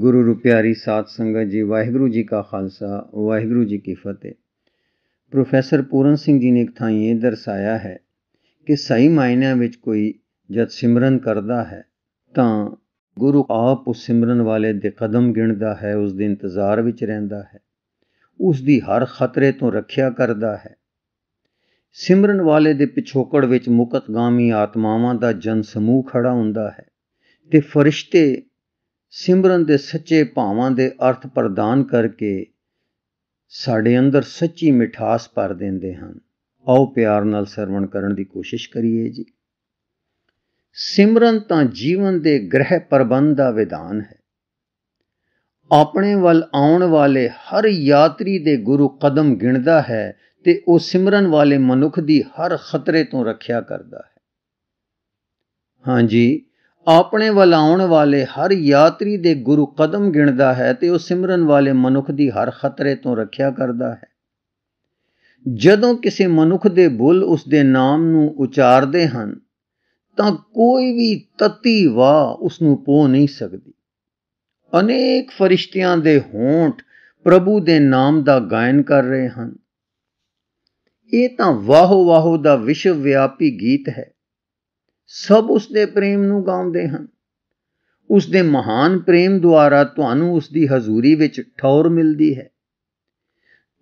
ਗੁਰੂ ਰੁਪਿਆਰੀ ਸਾਧ ਸੰਗਤ ਜੀ ਵਾਹਿਗੁਰੂ ਜੀ ਕਾ ਖਾਲਸਾ ਵਾਹਿਗੁਰੂ ਜੀ ਕੀ ਫਤਿਹ ਪ੍ਰੋਫੈਸਰ ਪੂਰਨ ਸਿੰਘ ਜੀ ਨੇ ਇੱਕ ਥਾਂ ਇਹ ਦਰਸਾਇਆ ਹੈ ਕਿ ਸਹੀ ਮਾਇਨਿਆਂ ਵਿੱਚ ਕੋਈ ਜਦ ਸਿਮਰਨ ਕਰਦਾ ਹੈ ਤਾਂ ਗੁਰੂ ਆਪ ਉਸ ਸਿਮਰਨ ਵਾਲੇ ਦੇ ਕਦਮ ਗਿਣਦਾ ਹੈ ਉਸ ਦੇ ਇੰਤਜ਼ਾਰ ਵਿੱਚ ਰਹਿੰਦਾ ਹੈ ਉਸ ਦੀ ਹਰ ਖਤਰੇ ਤੋਂ ਰੱਖਿਆ ਕਰਦਾ ਹੈ ਸਿਮਰਨ ਵਾਲੇ ਦੇ ਪਿਛੋਕੜ ਵਿੱਚ ਮੁਕਤਗਾਮੀ ਆਤਮਾਵਾਂ ਦਾ ਜਨ ਸਮੂਹ ਖੜਾ ਹੁੰਦਾ ਹੈ ਤੇ ਫਰਿਸ਼ਤੇ ਸਿਮਰਨ ਦੇ ਸੱਚੇ ਭਾਵਾਂ ਦੇ ਅਰਥ ਪ੍ਰਦਾਨ ਕਰਕੇ ਸਾਡੇ ਅੰਦਰ ਸੱਚੀ ਮਿਠਾਸ ਭਰ ਦਿੰਦੇ ਹਨ ਆਓ ਪਿਆਰ ਨਾਲ ਸਰਵਣ ਕਰਨ ਦੀ ਕੋਸ਼ਿਸ਼ ਕਰੀਏ ਜੀ ਸਿਮਰਨ ਤਾਂ ਜੀਵਨ ਦੇ ਗ੍ਰਹਿ ਪ੍ਰਬੰਧ ਦਾ ਵਿਧਾਨ ਹੈ ਆਪਣੇ ਵੱਲ ਆਉਣ ਵਾਲੇ ਹਰ ਯਾਤਰੀ ਦੇ ਗੁਰੂ ਕਦਮ ਗਿਣਦਾ ਹੈ ਤੇ ਉਹ ਸਿਮਰਨ ਵਾਲੇ ਮਨੁੱਖ ਦੀ ਹਰ ਖਤਰੇ ਤੋਂ ਰੱਖਿਆ ਕਰਦਾ ਹੈ ਹਾਂਜੀ ਆਪਣੇ ਵੱਲ ਆਉਣ ਵਾਲੇ ਹਰ ਯਾਤਰੀ ਦੇ ਗੁਰੂ ਕਦਮ ਗਿਣਦਾ ਹੈ ਤੇ ਉਹ ਸਿਮਰਨ ਵਾਲੇ ਮਨੁੱਖ ਦੀ ਹਰ ਖਤਰੇ ਤੋਂ ਰੱਖਿਆ ਕਰਦਾ ਹੈ ਜਦੋਂ ਕਿਸੇ ਮਨੁੱਖ ਦੇ ਬੁੱਲ ਉਸ ਦੇ ਨਾਮ ਨੂੰ ਉਚਾਰਦੇ ਹਨ ਤਾਂ ਕੋਈ ਵੀ ਤਤੀ ਵਾ ਉਸ ਨੂੰ ਪੋ ਨਹੀਂ ਸਕਦੀ ਅਨੇਕ ਫਰਿਸ਼ਤਿਆਂ ਦੇ ਹੋਂਠ ਪ੍ਰਭੂ ਦੇ ਨਾਮ ਦਾ ਗਾਇਨ ਕਰ ਰਹੇ ਹਨ ਇਹ ਤਾਂ ਵਾਹੋ ਵਾਹੋ ਦਾ ਵਿਸ਼ਵ ਵਿਆਪੀ ਗੀਤ ਹੈ ਸਭ ਉਸ ਦੇ ਪ੍ਰੇਮ ਨੂੰ ਗਾਉਂਦੇ ਹਨ ਉਸ ਦੇ ਮਹਾਨ ਪ੍ਰੇਮ ਦੁਆਰਾ ਤੁਹਾਨੂੰ ਉਸ ਦੀ ਹਜ਼ੂਰੀ ਵਿੱਚ ਠੌਰ ਮਿਲਦੀ ਹੈ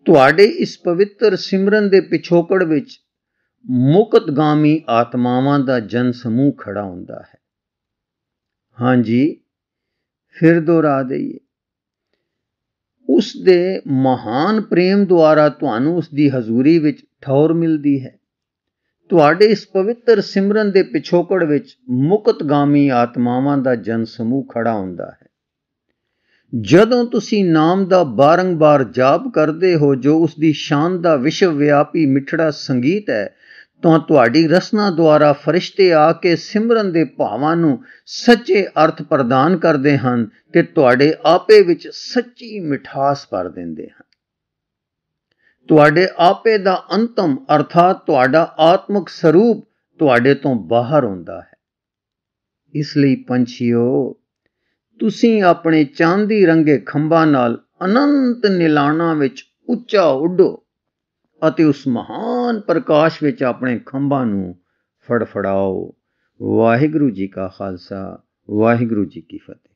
ਤੁਹਾਡੇ ਇਸ ਪਵਿੱਤਰ ਸਿਮਰਨ ਦੇ ਪਿਛੋਕੜ ਵਿੱਚ ਮੁਕਤਗਾਮੀ ਆਤਮਾਵਾਂ ਦਾ ਜਨ ਸਮੂਹ ਖੜਾ ਹੁੰਦਾ ਹੈ ਹਾਂਜੀ ਫਿਰ ਦੁਹਰਾ ਦਈਏ ਉਸ ਦੇ ਮਹਾਨ ਪ੍ਰੇਮ ਦੁਆਰਾ ਤੁਹਾਨੂੰ ਉਸ ਦੀ ਹਜ਼ੂਰੀ ਵਿੱਚ ਠੌਰ ਮਿਲਦੀ ਹੈ ਤੁਹਾਡੇ ਇਸ ਪਵਿੱਤਰ ਸਿਮਰਨ ਦੇ ਪਿਛੋਕੜ ਵਿੱਚ ਮੁਕਤਗਾਮੀ ਆਤਮਾਵਾਂ ਦਾ ਜਨ ਸਮੂਹ ਖੜਾ ਹੁੰਦਾ ਹੈ ਜਦੋਂ ਤੁਸੀਂ ਨਾਮ ਦਾ ਬਾਰੰਬਾਰ ਜਾਪ ਕਰਦੇ ਹੋ ਜੋ ਉਸ ਦੀ ਸ਼ਾਨ ਦਾ ਵਿਸ਼ਵ ਵਿਆਪੀ ਮਿੱਠੜਾ ਸੰਗੀਤ ਹੈ ਤਾਂ ਤੁਹਾਡੀ ਰਸਨਾ ਦੁਆਰਾ ਫਰਿਸ਼ਤੇ ਆ ਕੇ ਸਿਮਰਨ ਦੇ ਭਾਵਾਂ ਨੂੰ ਸੱਚੇ ਅਰਥ ਪ੍ਰਦਾਨ ਕਰਦੇ ਹਨ ਤੇ ਤੁਹਾਡੇ ਆਪੇ ਵਿੱਚ ਸੱਚੀ ਮਿਠਾਸ ਭਰ ਦਿੰਦੇ ਹਨ ਤੁਹਾਡੇ ਆਪੇ ਦਾ ਅੰਤਮ ਅਰਥਾਤ ਤੁਹਾਡਾ ਆਤਮਿਕ ਸਰੂਪ ਤੁਹਾਡੇ ਤੋਂ ਬਾਹਰ ਹੁੰਦਾ ਹੈ ਇਸ ਲਈ ਪੰਛੀਓ ਤੁਸੀਂ ਆਪਣੇ ਚਾਂਦੀ ਰੰਗੇ ਖੰਭਾਂ ਨਾਲ ਅਨੰਤ ਨਿਲਾਣਾ ਵਿੱਚ ਉੱਚਾ ਉੱਡੋ ਅਤੇ ਉਸ ਮਹਾਨ ਪ੍ਰਕਾਸ਼ ਵਿੱਚ ਆਪਣੇ ਖੰਭਾਂ ਨੂੰ ਫੜਫੜਾਓ ਵਾਹਿਗੁਰੂ ਜੀ ਕਾ ਖਾਲਸਾ ਵਾਹਿਗੁਰੂ ਜੀ ਕੀ ਫਤਿਹ